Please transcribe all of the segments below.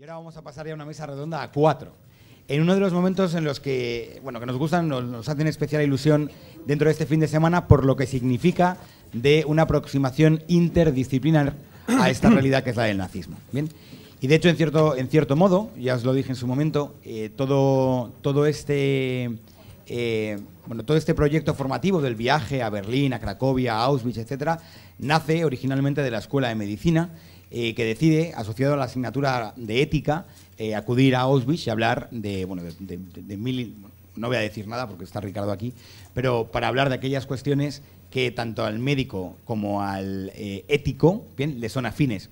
Y ahora vamos a pasar ya a una mesa redonda a cuatro. En uno de los momentos en los que, bueno, que nos gustan, nos, hacen especial ilusión dentro de este fin de semana por lo que significa de una aproximación interdisciplinar a esta realidad que es la del nazismo. Y de hecho, en cierto, en cierto modo, ya os lo dije en su momento, eh, todo, este, eh, todo este proyecto formativo del viaje a Berlín, a Cracovia, a Auschwitz, etcétera, nace originalmente de la Escuela de Medicina eh, que decide, asociado a la asignatura de ética, eh, acudir a Auschwitz y hablar de, bueno, de, mil, no voy a decir nada porque está Ricardo aquí, pero para hablar de aquellas cuestiones que tanto al médico como al eh, ético le son afines.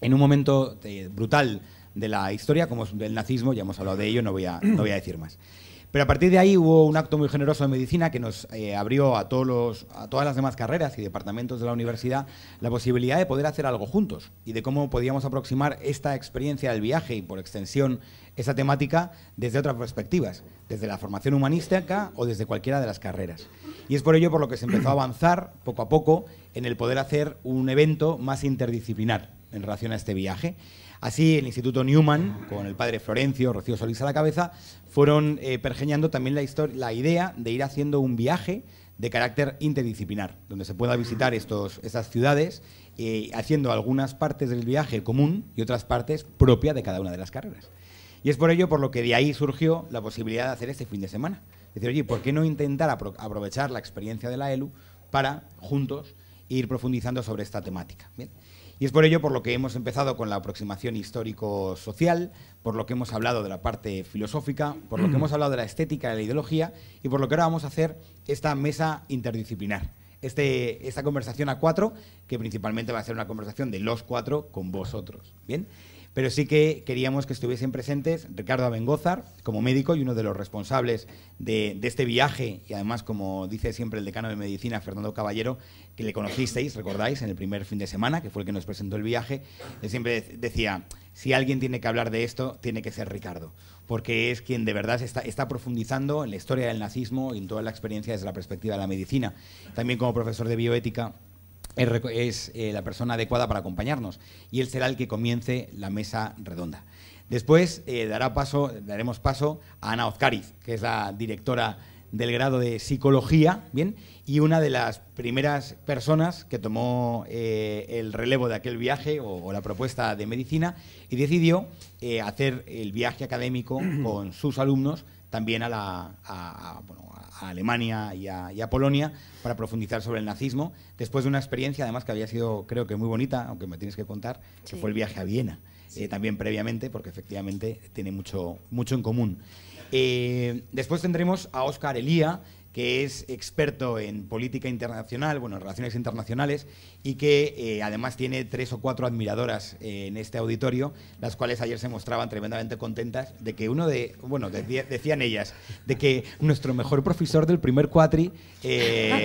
En un momento brutal de la historia, como del nazismo, ya hemos hablado de ello, no voy a, no voy a decir más. Pero a partir de ahí hubo un acto muy generoso de medicina que nos eh, abrió a, a todas las demás carreras y departamentos de la universidad la posibilidad de poder hacer algo juntos y de cómo podíamos aproximar esta experiencia del viaje y por extensión esa temática desde otras perspectivas, desde la formación humanística o desde cualquiera de las carreras. Y es por ello por lo que se empezó a avanzar poco a poco en el poder hacer un evento más interdisciplinar en relación a este viaje. Así, el Instituto Newman, con el padre Florencio, Rocío Solís a la cabeza, fueron eh, pergeñando también la, idea de ir haciendo un viaje de carácter interdisciplinar, donde se pueda visitar estos, estas ciudades, eh, haciendo algunas partes del viaje común y otras partes propias de cada una de las carreras. Y es por ello por lo que de ahí surgió la posibilidad de hacer este fin de semana. decir, oye, ¿por qué no intentar aprovechar la experiencia de la ELU para juntos ir profundizando sobre esta temática? Y es por ello por lo que hemos empezado con la aproximación histórico-social, por lo que hemos hablado de la parte filosófica, por lo que mm. hemos hablado de la estética, de la ideología y por lo que ahora vamos a hacer esta mesa interdisciplinar. Este, esta conversación a cuatro, que principalmente va a ser una conversación de los cuatro con vosotros. Bien pero sí que queríamos que estuviesen presentes Ricardo Abengozar, como médico y uno de los responsables de, este viaje, y además, como dice siempre el decano de medicina, Fernando Caballero, que le conocisteis, recordáis, en el primer fin de semana, que fue el que nos presentó el viaje, él siempre decía, si alguien tiene que hablar de esto, tiene que ser Ricardo, porque es quien de verdad está, está profundizando en la historia del nazismo y en toda la experiencia desde la perspectiva de la medicina. También como profesor de bioética es, eh, la persona adecuada para acompañarnos y él será el que comience la mesa redonda. Después eh, dará paso, daremos paso a Ana Ozcariz, que es la directora del grado de psicología, bien, y una de las primeras personas que tomó eh, el relevo de aquel viaje o, la propuesta de medicina y decidió hacer el viaje académico con sus alumnos también a la, a Alemania y a, Polonia para profundizar sobre el nazismo, después de una experiencia además que había sido creo que muy bonita, aunque me tienes que contar, que fue el viaje a Viena, eh, también previamente, porque efectivamente tiene mucho, mucho en común. Eh, después tendremos a Oscar Elía, que es experto en política internacional, bueno, en relaciones internacionales, y que eh, además tiene tres o cuatro admiradoras eh, en este auditorio, las cuales ayer se mostraban tremendamente contentas de que uno de, bueno, decían ellas, de que nuestro mejor profesor del primer cuatri eh,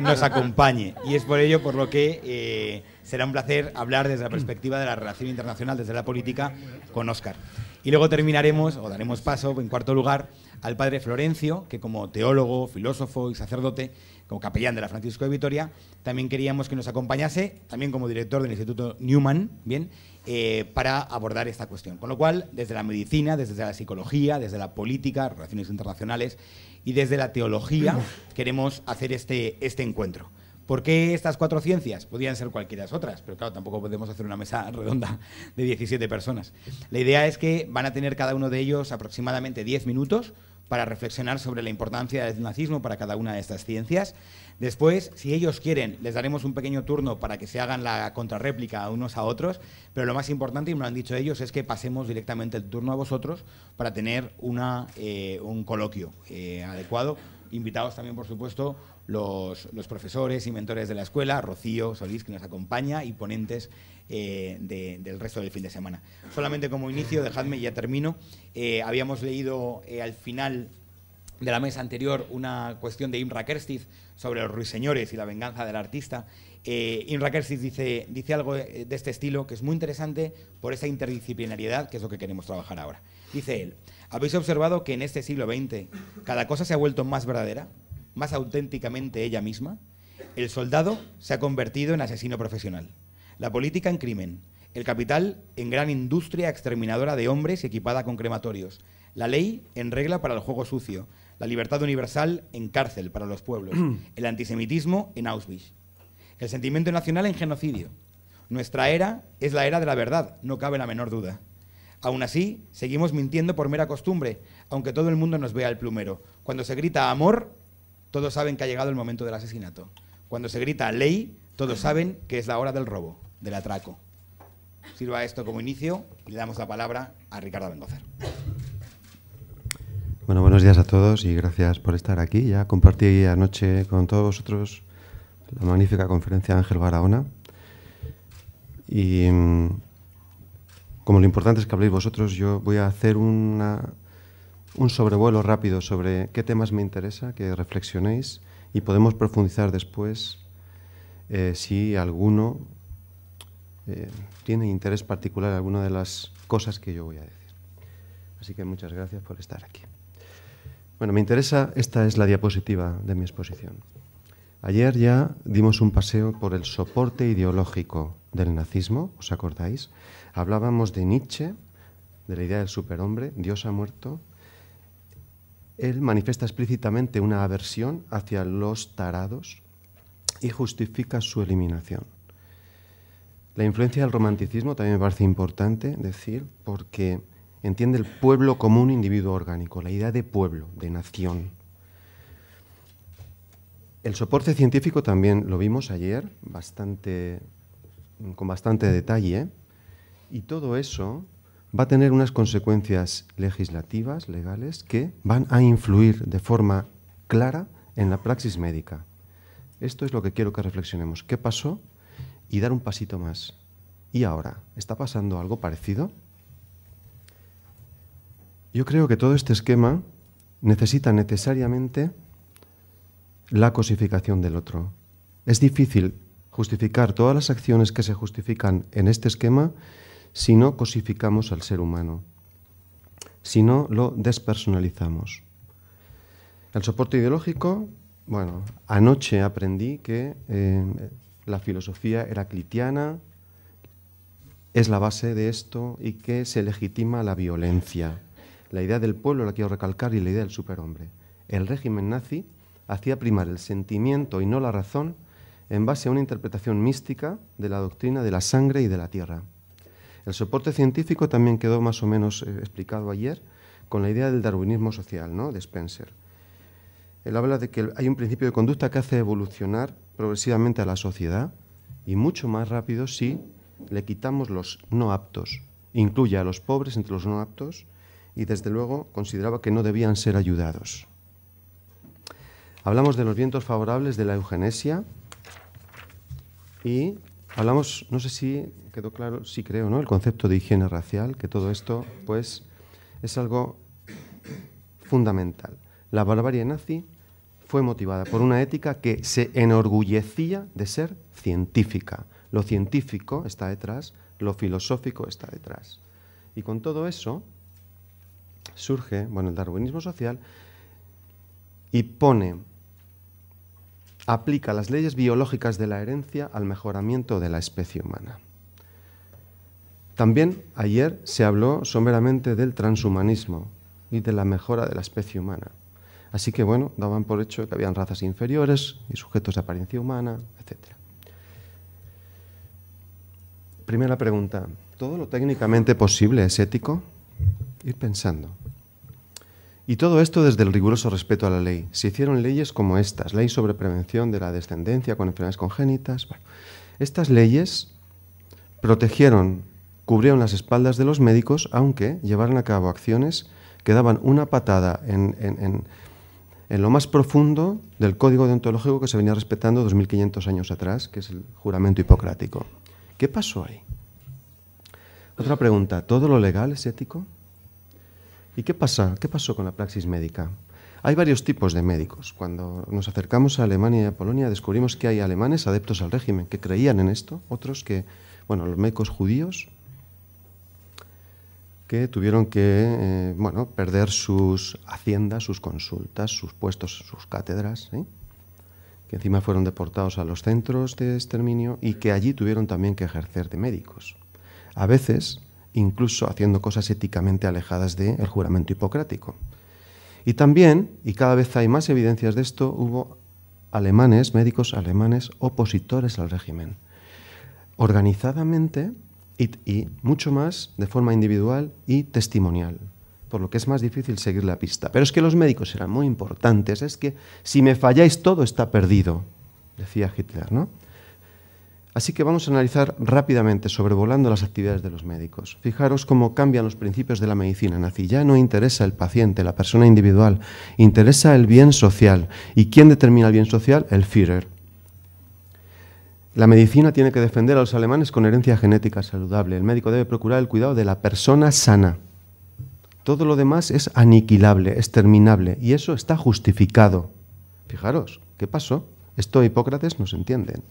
nos acompañe. Y es por ello por lo que será un placer hablar desde la perspectiva de la relación internacional, desde la política, con Oscar. Y luego terminaremos, o daremos paso, en cuarto lugar, al padre Florencio, que como teólogo, filósofo y sacerdote, como capellán de la Francisco de Vitoria, también queríamos que nos acompañase, también como director del Instituto Newman, bien, eh, para abordar esta cuestión. Con lo cual, desde la medicina, desde la psicología, desde la política, relaciones internacionales y desde la teología, queremos hacer este, este encuentro. ¿Por qué estas cuatro ciencias? Podrían ser cualquiera otras, pero claro, tampoco podemos hacer una mesa redonda de 17 personas. La idea es que van a tener cada uno de ellos aproximadamente 10 minutos para reflexionar sobre la importancia del nazismo para cada una de estas ciencias. Después, si ellos quieren, les daremos un pequeño turno para que se hagan la contrarréplica unos a otros, pero lo más importante, y me lo han dicho ellos, es que pasemos directamente el turno a vosotros para tener una, eh, un coloquio eh, adecuado Invitados también, por supuesto, los, profesores y mentores de la escuela, Rocío Solís, que nos acompaña, y ponentes eh, del resto del fin de semana. Solamente como inicio, dejadme, ya termino. Eh, habíamos leído eh, al final de la mesa anterior una cuestión de Imra Kerstiz sobre los ruiseñores y la venganza del artista. Eh, Inra Kersis dice, dice algo de este estilo que es muy interesante por esa interdisciplinariedad, que es lo que queremos trabajar ahora. Dice él, ¿habéis observado que en este siglo XX cada cosa se ha vuelto más verdadera, más auténticamente ella misma? El soldado se ha convertido en asesino profesional, la política en crimen, el capital en gran industria exterminadora de hombres equipada con crematorios, la ley en regla para el juego sucio, la libertad universal en cárcel para los pueblos, mm. el antisemitismo en Auschwitz. El sentimiento nacional en genocidio. Nuestra era es la era de la verdad, no cabe la menor duda. Aún así, seguimos mintiendo por mera costumbre, aunque todo el mundo nos vea el plumero. Cuando se grita amor, todos saben que ha llegado el momento del asesinato. Cuando se grita ley, todos saben que es la hora del robo, del atraco. Sirva esto como inicio y le damos la palabra a Ricardo Mendoza. Bueno, buenos días a todos y gracias por estar aquí. Ya compartí anoche con todos vosotros la magnífica conferencia de Ángel Barahona. Y mm, como lo importante es que habléis vosotros, yo voy a hacer un sobrevuelo rápido sobre qué temas me interesa, que reflexionéis y podemos profundizar después eh, si alguno eh, tiene interés particular en alguna de las cosas que yo voy a decir. Así que muchas gracias por estar aquí. Bueno, me interesa, esta es la diapositiva de mi exposición. Ayer ya dimos un paseo por el soporte ideológico del nazismo, ¿os acordáis? Hablábamos de Nietzsche, de la idea del superhombre, Dios ha muerto. Él manifiesta explícitamente una aversión hacia los tarados y justifica su eliminación. La influencia del romanticismo también me parece importante decir, porque entiende el pueblo como un individuo orgánico, la idea de pueblo, de nación. El soporte científico también lo vimos ayer bastante, con bastante detalle y todo eso va a tener unas consecuencias legislativas, legales, que van a influir de forma clara en la praxis médica. Esto es lo que quiero que reflexionemos. ¿Qué pasó? Y dar un pasito más. ¿Y ahora? ¿Está pasando algo parecido? Yo creo que todo este esquema necesita necesariamente la cosificación del otro. Es difícil justificar todas las acciones que se justifican en este esquema si no cosificamos al ser humano, si no lo despersonalizamos. El soporte ideológico, bueno, anoche aprendí que eh, la filosofía heraclitiana es la base de esto y que se legitima la violencia. La idea del pueblo la quiero recalcar y la idea del superhombre. El régimen nazi hacía primar el sentimiento y no la razón en base a una interpretación mística de la doctrina de la sangre y de la tierra. El soporte científico también quedó más o menos eh, explicado ayer con la idea del darwinismo social ¿no? de Spencer. Él habla de que hay un principio de conducta que hace evolucionar progresivamente a la sociedad y mucho más rápido si le quitamos los no aptos, incluye a los pobres entre los no aptos y desde luego consideraba que no debían ser ayudados. Hablamos de los vientos favorables de la eugenesia y hablamos, no sé si quedó claro, si creo, ¿no? El concepto de higiene racial, que todo esto, pues, es algo fundamental. La barbarie nazi fue motivada por una ética que se enorgullecía de ser científica. Lo científico está detrás, lo filosófico está detrás. Y con todo eso surge, bueno, el darwinismo social y pone, aplica las leyes biológicas de la herencia al mejoramiento de la especie humana. También ayer se habló someramente del transhumanismo y de la mejora de la especie humana. Así que bueno, daban por hecho que habían razas inferiores y sujetos de apariencia humana, etc. Primera pregunta, ¿todo lo técnicamente posible es ético? Ir pensando. Y todo esto desde el riguroso respeto a la ley. Se hicieron leyes como estas, ley sobre prevención de la descendencia con enfermedades congénitas. Bueno, estas leyes protegieron, cubrieron las espaldas de los médicos, aunque llevaron a cabo acciones que daban una patada en, en lo más profundo del código deontológico que se venía respetando 2.500 años atrás, que es el juramento hipocrático. ¿Qué pasó ahí? Otra pregunta, ¿todo lo legal es ético? ¿Y qué pasa? ¿Qué pasó con la praxis médica? Hay varios tipos de médicos. Cuando nos acercamos a Alemania y a Polonia descubrimos que hay alemanes adeptos al régimen que creían en esto, otros que, bueno, los médicos judíos que tuvieron que eh, bueno, perder sus haciendas, sus consultas, sus puestos, sus cátedras, que encima fueron deportados a los centros de exterminio y que allí tuvieron también que ejercer de médicos. A veces incluso haciendo cosas éticamente alejadas del juramento hipocrático. Y también, y cada vez hay más evidencias de esto, hubo alemanes, médicos alemanes, opositores al régimen, organizadamente y mucho más de forma individual y testimonial por lo que es más difícil seguir la pista. Pero es que los médicos eran muy importantes, es que si me falláis todo está perdido, decía Hitler, ¿no? Así que vamos a analizar rápidamente, sobrevolando las actividades de los médicos. Fijaros cómo cambian los principios de la medicina. Nazi, ya no interesa el paciente, la persona individual, interesa el bien social. ¿Y quién determina el bien social? El Führer. La medicina tiene que defender a los alemanes con herencia genética saludable. El médico debe procurar el cuidado de la persona sana. Todo lo demás es aniquilable, terminable. y eso está justificado. Fijaros, ¿qué pasó? Esto Hipócrates nos entienden.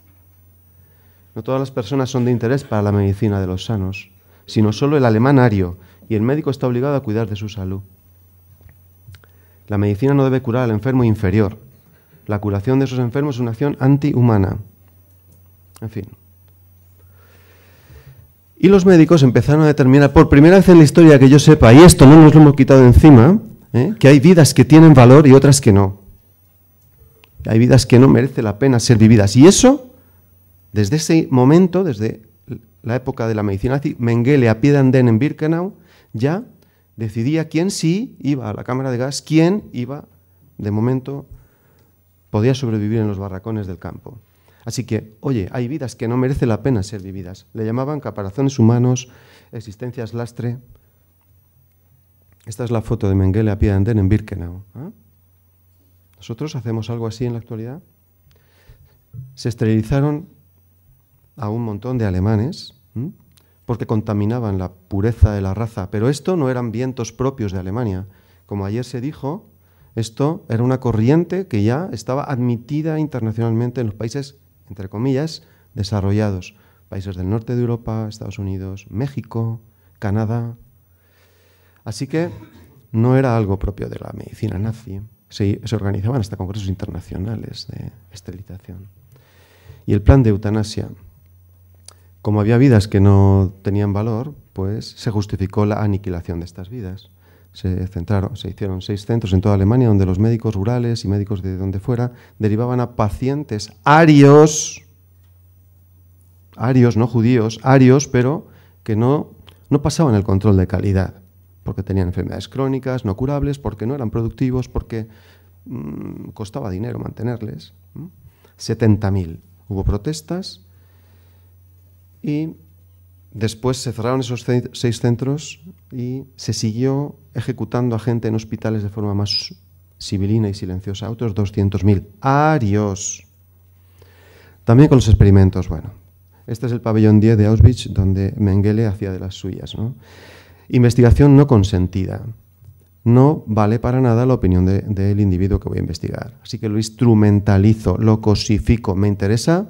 No todas las personas son de interés para la medicina de los sanos, sino solo el alemán ario, y el médico está obligado a cuidar de su salud. La medicina no debe curar al enfermo inferior. La curación de esos enfermos es una acción antihumana. En fin. Y los médicos empezaron a determinar, por primera vez en la historia que yo sepa, y esto no nos lo hemos quitado encima, ¿eh? que hay vidas que tienen valor y otras que no. Hay vidas que no merece la pena ser vividas. Y eso desde ese momento, desde la época de la medicina Mengele a pie de andén en Birkenau ya decidía quién sí iba a la cámara de gas, quién iba, de momento, podía sobrevivir en los barracones del campo. Así que, oye, hay vidas que no merece la pena ser vividas. Le llamaban caparazones humanos, existencias lastre. Esta es la foto de Mengele a pie de andén en Birkenau. ¿eh? ¿Nosotros hacemos algo así en la actualidad? Se esterilizaron a un montón de alemanes, porque contaminaban la pureza de la raza. Pero esto no eran vientos propios de Alemania. Como ayer se dijo, esto era una corriente que ya estaba admitida internacionalmente en los países, entre comillas, desarrollados. Países del norte de Europa, Estados Unidos, México, Canadá. Así que no era algo propio de la medicina nazi. se organizaban hasta congresos internacionales de esterilización. Y el plan de eutanasia como había vidas que no tenían valor, pues se justificó la aniquilación de estas vidas. Se centraron, se hicieron seis centros en toda Alemania donde los médicos rurales y médicos de donde fuera derivaban a pacientes arios, arios, no judíos, arios, pero que no, no pasaban el control de calidad, porque tenían enfermedades crónicas, no curables, porque no eran productivos, porque mm, costaba dinero mantenerles. 70.000. Hubo protestas, y después se cerraron esos seis centros y se siguió ejecutando a gente en hospitales de forma más civilina y silenciosa, otros 200.000. ¡Arios! También con los experimentos, bueno. Este es el pabellón 10 de Auschwitz, donde Mengele hacía de las suyas. Investigación no consentida. No vale para nada la opinión del individuo que voy a investigar. Así que lo instrumentalizo, lo cosifico. ¿Me interesa?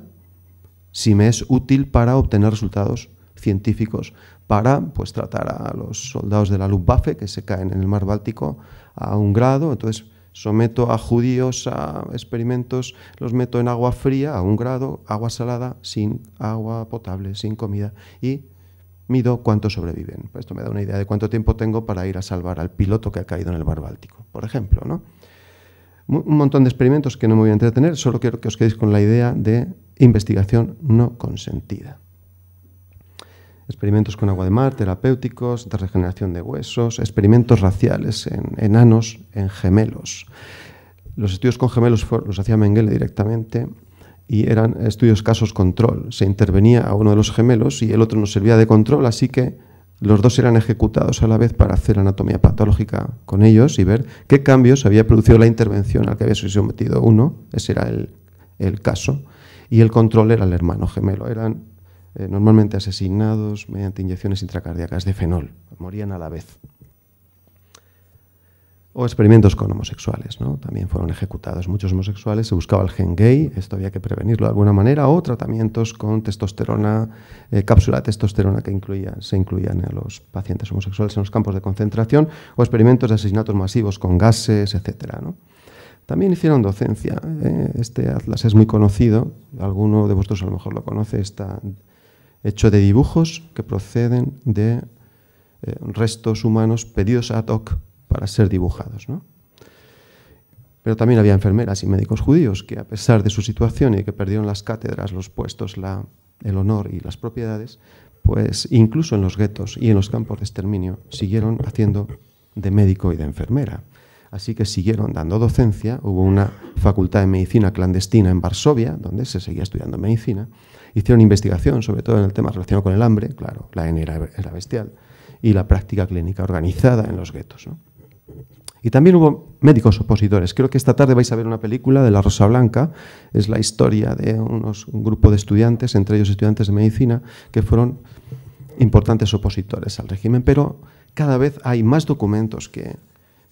si me es útil para obtener resultados científicos, para pues, tratar a los soldados de la Luftwaffe que se caen en el mar Báltico a un grado. Entonces, someto a judíos a experimentos, los meto en agua fría a un grado, agua salada, sin agua potable, sin comida, y mido cuánto sobreviven. Pues esto me da una idea de cuánto tiempo tengo para ir a salvar al piloto que ha caído en el mar Báltico, por ejemplo. ¿no? Un montón de experimentos que no me voy a entretener, solo quiero que os quedéis con la idea de investigación no consentida. Experimentos con agua de mar, terapéuticos, de regeneración de huesos, experimentos raciales en enanos, en gemelos. Los estudios con gemelos los hacía Mengele directamente y eran estudios casos control. Se intervenía a uno de los gemelos y el otro nos servía de control, así que los dos eran ejecutados a la vez para hacer anatomía patológica con ellos y ver qué cambios había producido la intervención al que había sido sometido uno, ese era el, el caso, y el control era el hermano gemelo. Eran eh, normalmente asesinados mediante inyecciones intracardíacas de fenol. Morían a la vez. O experimentos con homosexuales, ¿no? También fueron ejecutados. Muchos homosexuales se buscaba el gen gay, esto había que prevenirlo de alguna manera, o tratamientos con testosterona, eh, cápsula de testosterona que se incluían a los pacientes homosexuales en los campos de concentración, o experimentos de asesinatos masivos con gases, etcétera, ¿no? También hicieron docencia. ¿eh? Este atlas es muy conocido, alguno de vosotros a lo mejor lo conoce, está hecho de dibujos que proceden de eh, restos humanos pedidos ad hoc para ser dibujados. Pero también había enfermeras y médicos judíos que, a pesar de su situación y que perdieron las cátedras, los puestos, la, el honor y las propiedades, pues incluso en los guetos y en los campos de exterminio siguieron haciendo de médico y de enfermera. Así que siguieron dando docencia, hubo una facultad de medicina clandestina en Varsovia, donde se seguía estudiando medicina, hicieron investigación, sobre todo en el tema relacionado con el hambre, claro, la N era, bestial, y la práctica clínica organizada en los guetos. Y también hubo médicos opositores. Creo que esta tarde vais a ver una película de La Rosa Blanca. Es la historia de unos, un grupo de estudiantes, entre ellos estudiantes de medicina, que fueron importantes opositores al régimen. Pero cada vez hay más documentos que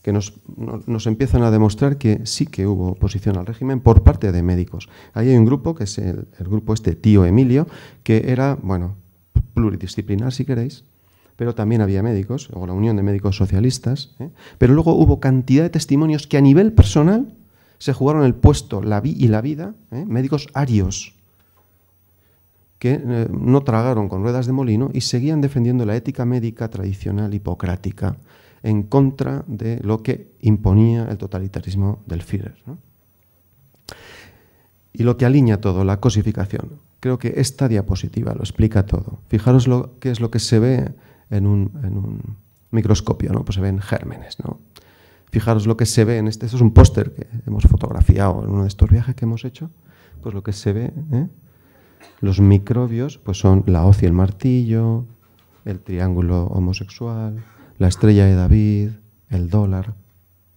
que nos, empiezan a demostrar que sí que hubo oposición al régimen por parte de médicos. Ahí hay un grupo, que es el, grupo este, Tío Emilio, que era, bueno, pluridisciplinar si queréis, pero también había médicos, o la Unión de Médicos Socialistas, ¿eh? pero luego hubo cantidad de testimonios que a nivel personal se jugaron el puesto la vi y la vida, ¿eh? médicos arios, que eh, no tragaron con ruedas de molino y seguían defendiendo la ética médica tradicional hipocrática en contra de lo que imponía el totalitarismo del Führer. Y lo que alinea todo, la cosificación. Creo que esta diapositiva lo explica todo. Fijaros lo que es lo que se ve en un, microscopio, ¿no? Pues se ven gérmenes, ¿no? Fijaros lo que se ve en este. Esto es un póster que hemos fotografiado en uno de estos viajes que hemos hecho. Pues lo que se ve, ¿eh? los microbios, pues son la hoz y el martillo, el triángulo homosexual, la estrella de David, el dólar,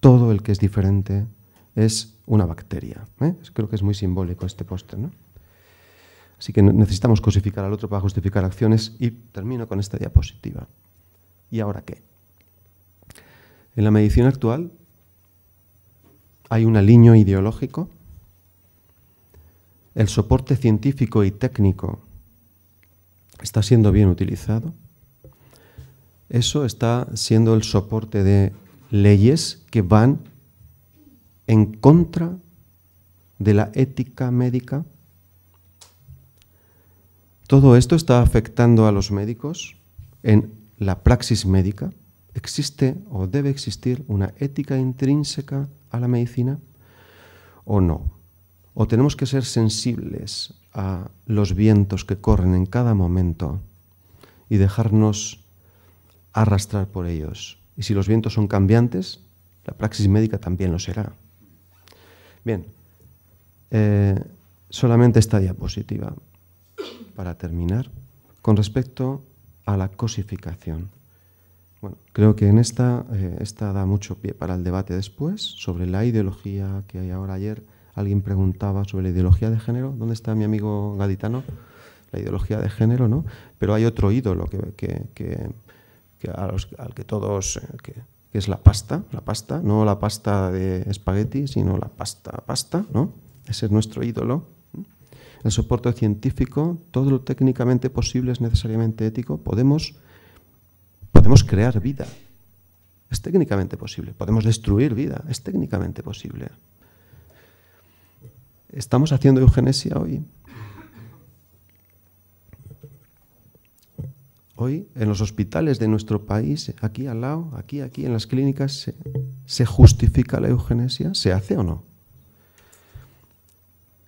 todo el que es diferente es una bacteria. ¿eh? Creo que es muy simbólico este póster. ¿no? Así que necesitamos cosificar al otro para justificar acciones y termino con esta diapositiva. ¿Y ahora qué? En la medicina actual hay un aliño ideológico, el soporte científico y técnico está siendo bien utilizado, eso está siendo el soporte de leyes que van en contra de la ética médica. Todo esto está afectando a los médicos en la praxis médica. ¿Existe o debe existir una ética intrínseca a la medicina o no? ¿O tenemos que ser sensibles a los vientos que corren en cada momento y dejarnos arrastrar por ellos. Y si los vientos son cambiantes, la praxis médica también lo será. Bien, eh, solamente esta diapositiva para terminar con respecto a la cosificación. Bueno, creo que en esta, eh, esta da mucho pie para el debate después sobre la ideología que hay ahora. Ayer alguien preguntaba sobre la ideología de género. ¿Dónde está mi amigo gaditano? La ideología de género, ¿no? Pero hay otro ídolo que que al que todos, eh, que, es la pasta, la pasta, no la pasta de espagueti, sino la pasta, pasta, ¿no? Ese es nuestro ídolo. El soporte científico, todo lo técnicamente posible es necesariamente ético. Podemos, podemos crear vida, es técnicamente posible. Podemos destruir vida, es técnicamente posible. ¿Estamos haciendo eugenesia hoy? hoy en los hospitales de nuestro país, aquí al lado, aquí, aquí, en las clínicas, se, justifica la eugenesia? ¿Se hace o no?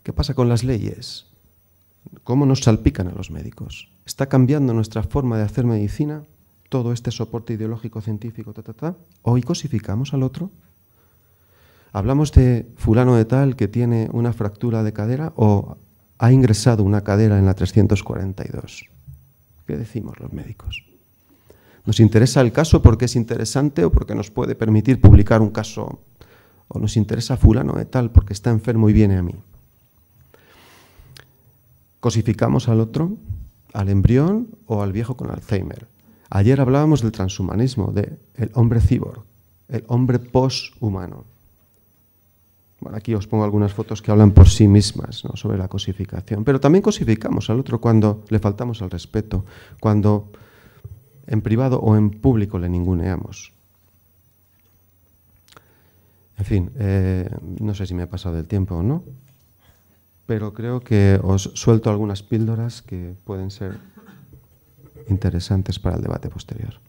¿Qué pasa con las leyes? ¿Cómo nos salpican a los médicos? ¿Está cambiando nuestra forma de hacer medicina? Todo este soporte ideológico, científico, ta, ta, ta. ¿Hoy cosificamos al otro? ¿Hablamos de fulano de tal que tiene una fractura de cadera o ha ingresado una cadera en la 342? ¿Qué decimos los médicos? ¿Nos interesa el caso porque es interesante o porque nos puede permitir publicar un caso? ¿O nos interesa fulano de tal porque está enfermo y viene a mí? Cosificamos al otro, al embrión o al viejo con Alzheimer. Ayer hablábamos del transhumanismo, del hombre cíbor, el hombre poshumano. Bueno, aquí os pongo algunas fotos que hablan por sí mismas sobre la cosificación. Pero también cosificamos al otro cuando le faltamos al respeto, cuando en privado o en público le ninguneamos. En fin, eh, no sé si me he pasado del tiempo o no, pero creo que os suelto algunas píldoras que pueden ser interesantes para el debate posterior.